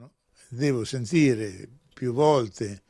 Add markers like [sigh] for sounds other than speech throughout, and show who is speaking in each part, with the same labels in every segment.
Speaker 1: no? devo sentire più volte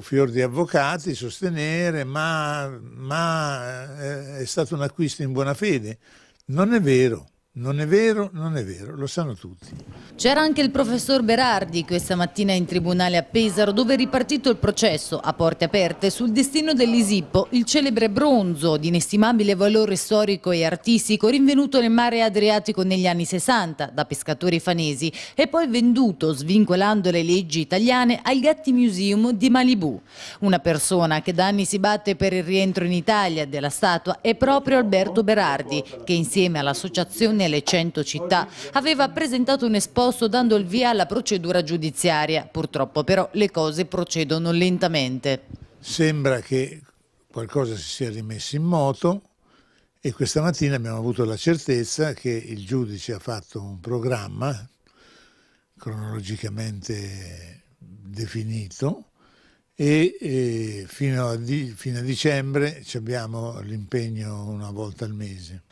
Speaker 1: fior di avvocati sostenere ma, ma eh, è stato un acquisto in buona fede. Non è vero. Non è vero, non è vero, lo sanno tutti.
Speaker 2: C'era anche il professor Berardi questa mattina in tribunale a Pesaro dove è ripartito il processo a porte aperte sul destino dell'Isippo, il celebre bronzo di inestimabile valore storico e artistico rinvenuto nel mare Adriatico negli anni 60 da pescatori fanesi e poi venduto, svincolando le leggi italiane, al Gatti Museum di Malibu. Una persona che da anni si batte per il rientro in Italia della statua è proprio Alberto Berardi che insieme all'associazione nelle 100 città, aveva presentato un esposto dando il via alla procedura giudiziaria. Purtroppo però le cose procedono lentamente.
Speaker 1: Sembra che qualcosa si sia rimesso in moto e questa mattina abbiamo avuto la certezza che il giudice ha fatto un programma cronologicamente definito e, e fino, a di, fino a dicembre abbiamo l'impegno una volta al mese.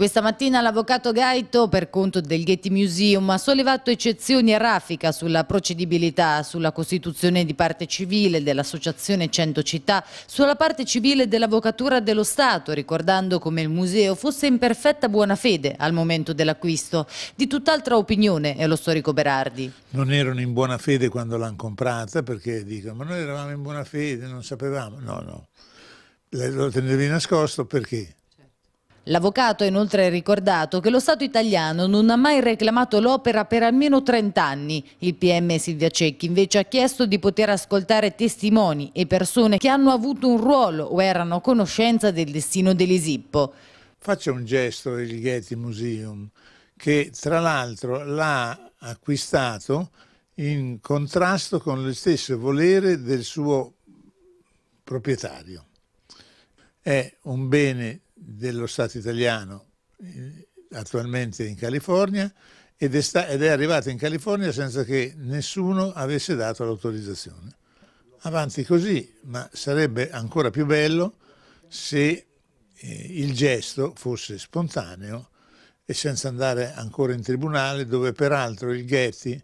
Speaker 2: Questa mattina l'avvocato Gaito, per conto del Getty Museum, ha sollevato eccezioni a raffica sulla procedibilità, sulla costituzione di parte civile dell'Associazione 100 Città, sulla parte civile dell'Avvocatura dello Stato, ricordando come il museo fosse in perfetta buona fede al momento dell'acquisto. Di tutt'altra opinione è lo storico Berardi.
Speaker 1: Non erano in buona fede quando l'hanno comprata perché dicono ma noi eravamo in buona fede, non sapevamo. No, no, lo tenevi nascosto perché?
Speaker 2: L'avvocato ha inoltre ricordato che lo Stato italiano non ha mai reclamato l'opera per almeno 30 anni. Il PM Silvia Cecchi invece ha chiesto di poter ascoltare testimoni e persone che hanno avuto un ruolo o erano a conoscenza del destino dell'Esippo. Faccia un
Speaker 1: gesto del Getty Museum che tra l'altro l'ha acquistato in contrasto con lo stesso volere del suo proprietario. È un bene dello Stato italiano eh, attualmente in California ed è, sta, ed è arrivata in California senza che nessuno avesse dato l'autorizzazione. Avanti così, ma sarebbe ancora più bello se eh, il gesto fosse spontaneo e senza andare ancora in tribunale dove peraltro il Getty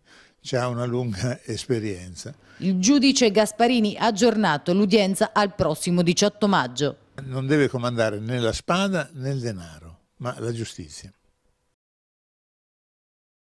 Speaker 1: ha una lunga [laughs] esperienza.
Speaker 2: Il giudice Gasparini ha aggiornato l'udienza al prossimo 18 maggio
Speaker 1: non deve comandare né la spada né il denaro, ma la giustizia.